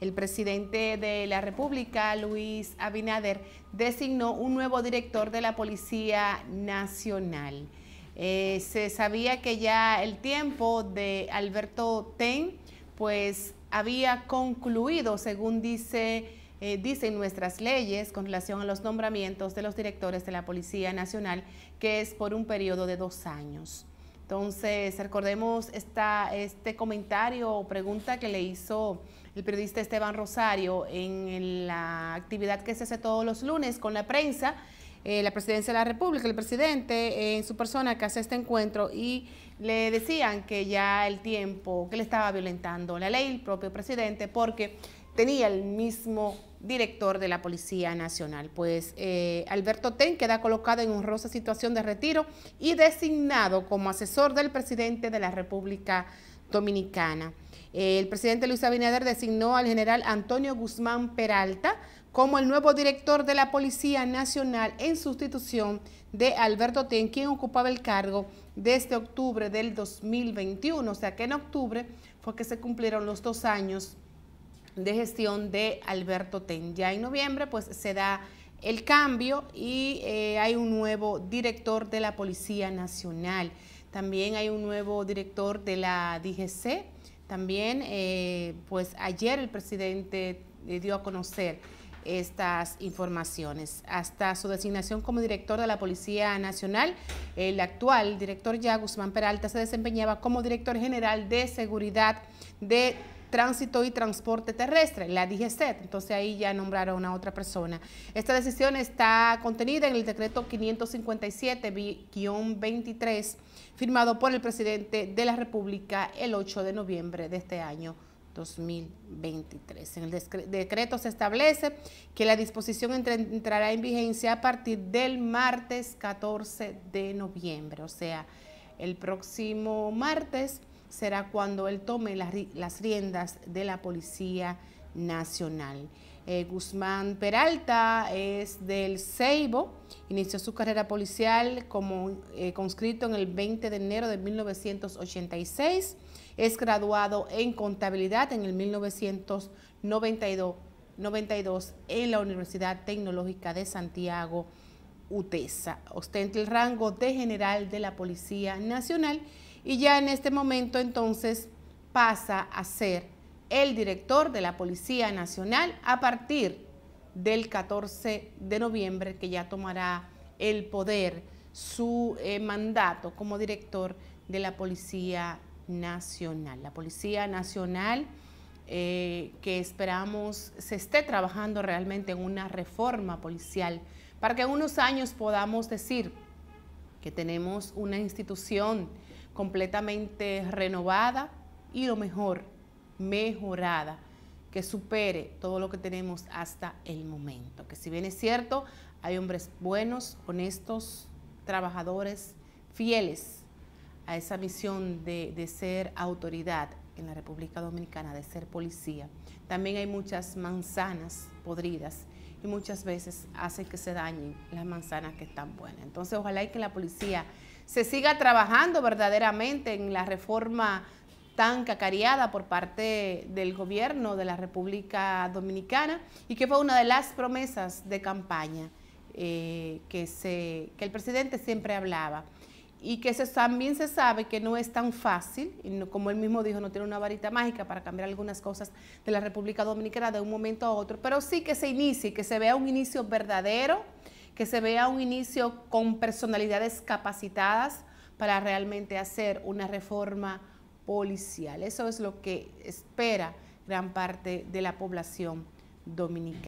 El presidente de la República, Luis Abinader, designó un nuevo director de la Policía Nacional. Eh, se sabía que ya el tiempo de Alberto Ten, pues había concluido, según dice, eh, dicen nuestras leyes con relación a los nombramientos de los directores de la Policía Nacional, que es por un periodo de dos años. Entonces, recordemos esta, este comentario o pregunta que le hizo el periodista Esteban Rosario en la actividad que se hace todos los lunes con la prensa, eh, la presidencia de la República, el presidente en su persona que hace este encuentro y le decían que ya el tiempo, que le estaba violentando la ley, el propio presidente, porque tenía el mismo director de la Policía Nacional. Pues eh, Alberto Ten queda colocado en honrosa situación de retiro y designado como asesor del presidente de la República Dominicana. el presidente Luis Abinader designó al general Antonio Guzmán Peralta como el nuevo director de la Policía Nacional en sustitución de Alberto Ten, quien ocupaba el cargo desde octubre del 2021. O sea que en octubre fue que se cumplieron los dos años de gestión de Alberto Ten. Ya en noviembre pues se da el cambio y eh, hay un nuevo director de la Policía Nacional. También hay un nuevo director de la DGC. También eh, pues ayer el presidente eh, dio a conocer estas informaciones. Hasta su designación como director de la Policía Nacional, el actual director ya Guzmán Peralta se desempeñaba como director general de seguridad de Tránsito y Transporte Terrestre, la DGCET. Entonces ahí ya nombraron a otra persona. Esta decisión está contenida en el decreto 557-23, firmado por el presidente de la República el 8 de noviembre de este año. 2023. En el decreto se establece que la disposición entrará en vigencia a partir del martes 14 de noviembre, o sea, el próximo martes será cuando él tome las, riendas de la Policía Nacional. Eh, Guzmán Peralta es del Ceibo, inició su carrera policial como eh, conscrito en el 20 de enero de 1986, es graduado en contabilidad en el 1992 en la Universidad Tecnológica de Santiago, UTESA. Ostenta el rango de general de la Policía Nacional y ya en este momento entonces pasa a ser el director de la Policía Nacional a partir del 14 de noviembre que ya tomará el poder su eh, mandato como director de la Policía Nacional. La Policía Nacional eh, que esperamos se esté trabajando realmente en una reforma policial para que en unos años podamos decir que tenemos una institución completamente renovada y lo mejor, mejorada, que supere todo lo que tenemos hasta el momento. Que si bien es cierto, hay hombres buenos, honestos, trabajadores, fieles a esa misión de, de ser autoridad en la República Dominicana, de ser policía. También hay muchas manzanas podridas y muchas veces hacen que se dañen las manzanas que están buenas. Entonces, ojalá y que la policía se siga trabajando verdaderamente en la reforma tan cacareada por parte del gobierno de la República Dominicana y que fue una de las promesas de campaña eh, que, el presidente siempre hablaba y que se, también se sabe que no es tan fácil, como él mismo dijo, no tiene una varita mágica para cambiar algunas cosas de la República Dominicana de un momento a otro, pero sí que se inicie, que se vea un inicio verdadero que se vea un inicio con personalidades capacitadas para realmente hacer una reforma policial. Eso es lo que espera gran parte de la población dominicana.